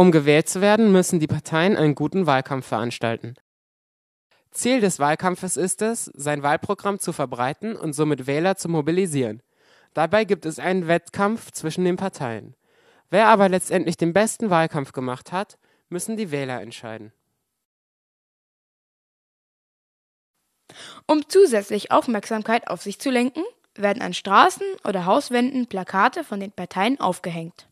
Um gewählt zu werden, müssen die Parteien einen guten Wahlkampf veranstalten. Ziel des Wahlkampfes ist es, sein Wahlprogramm zu verbreiten und somit Wähler zu mobilisieren. Dabei gibt es einen Wettkampf zwischen den Parteien. Wer aber letztendlich den besten Wahlkampf gemacht hat, müssen die Wähler entscheiden. Um zusätzlich Aufmerksamkeit auf sich zu lenken, werden an Straßen oder Hauswänden Plakate von den Parteien aufgehängt.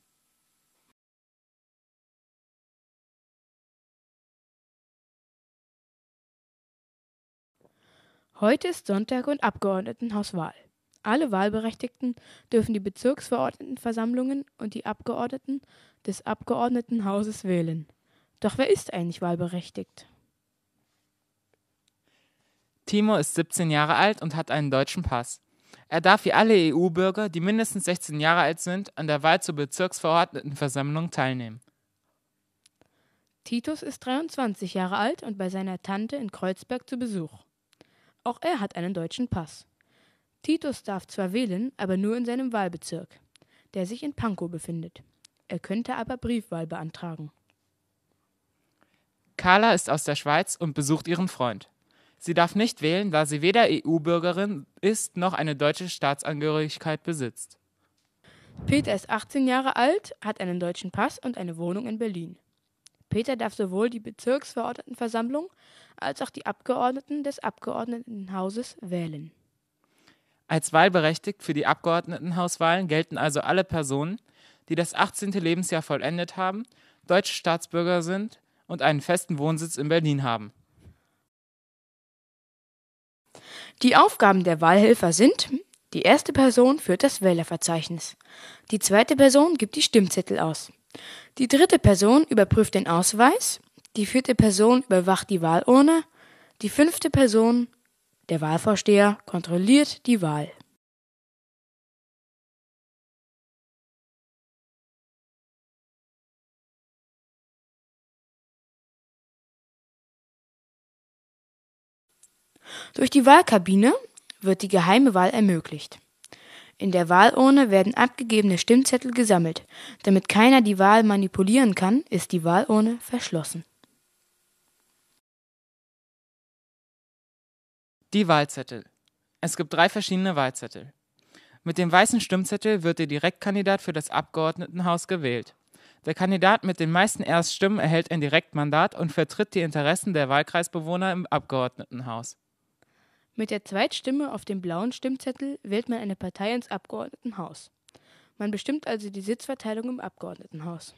Heute ist Sonntag und Abgeordnetenhauswahl. Alle Wahlberechtigten dürfen die Bezirksverordnetenversammlungen und die Abgeordneten des Abgeordnetenhauses wählen. Doch wer ist eigentlich wahlberechtigt? Timo ist 17 Jahre alt und hat einen deutschen Pass. Er darf wie alle EU-Bürger, die mindestens 16 Jahre alt sind, an der Wahl zur Bezirksverordnetenversammlung teilnehmen. Titus ist 23 Jahre alt und bei seiner Tante in Kreuzberg zu Besuch. Auch er hat einen deutschen Pass. Titus darf zwar wählen, aber nur in seinem Wahlbezirk, der sich in Pankow befindet. Er könnte aber Briefwahl beantragen. Carla ist aus der Schweiz und besucht ihren Freund. Sie darf nicht wählen, da sie weder EU-Bürgerin ist noch eine deutsche Staatsangehörigkeit besitzt. Peter ist 18 Jahre alt, hat einen deutschen Pass und eine Wohnung in Berlin. Peter darf sowohl die Bezirksverordnetenversammlung als auch die Abgeordneten des Abgeordnetenhauses wählen. Als wahlberechtigt für die Abgeordnetenhauswahlen gelten also alle Personen, die das 18. Lebensjahr vollendet haben, deutsche Staatsbürger sind und einen festen Wohnsitz in Berlin haben. Die Aufgaben der Wahlhelfer sind die erste Person führt das Wählerverzeichnis. Die zweite Person gibt die Stimmzettel aus. Die dritte Person überprüft den Ausweis, die vierte Person überwacht die Wahlurne, die fünfte Person, der Wahlvorsteher, kontrolliert die Wahl. Durch die Wahlkabine wird die geheime Wahl ermöglicht. In der Wahlurne werden abgegebene Stimmzettel gesammelt. Damit keiner die Wahl manipulieren kann, ist die Wahlurne verschlossen. Die Wahlzettel. Es gibt drei verschiedene Wahlzettel. Mit dem weißen Stimmzettel wird der Direktkandidat für das Abgeordnetenhaus gewählt. Der Kandidat mit den meisten Erststimmen erhält ein Direktmandat und vertritt die Interessen der Wahlkreisbewohner im Abgeordnetenhaus. Mit der Zweitstimme auf dem blauen Stimmzettel wählt man eine Partei ins Abgeordnetenhaus. Man bestimmt also die Sitzverteilung im Abgeordnetenhaus.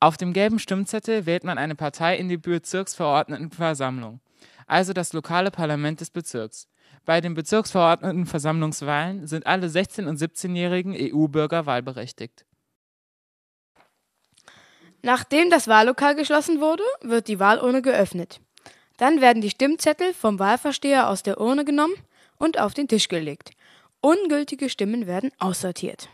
Auf dem gelben Stimmzettel wählt man eine Partei in die Bezirksverordnetenversammlung, also das lokale Parlament des Bezirks. Bei den Bezirksverordnetenversammlungswahlen sind alle 16- und 17-jährigen EU-Bürger wahlberechtigt. Nachdem das Wahllokal geschlossen wurde, wird die Wahlurne geöffnet. Dann werden die Stimmzettel vom Wahlversteher aus der Urne genommen und auf den Tisch gelegt. Ungültige Stimmen werden aussortiert.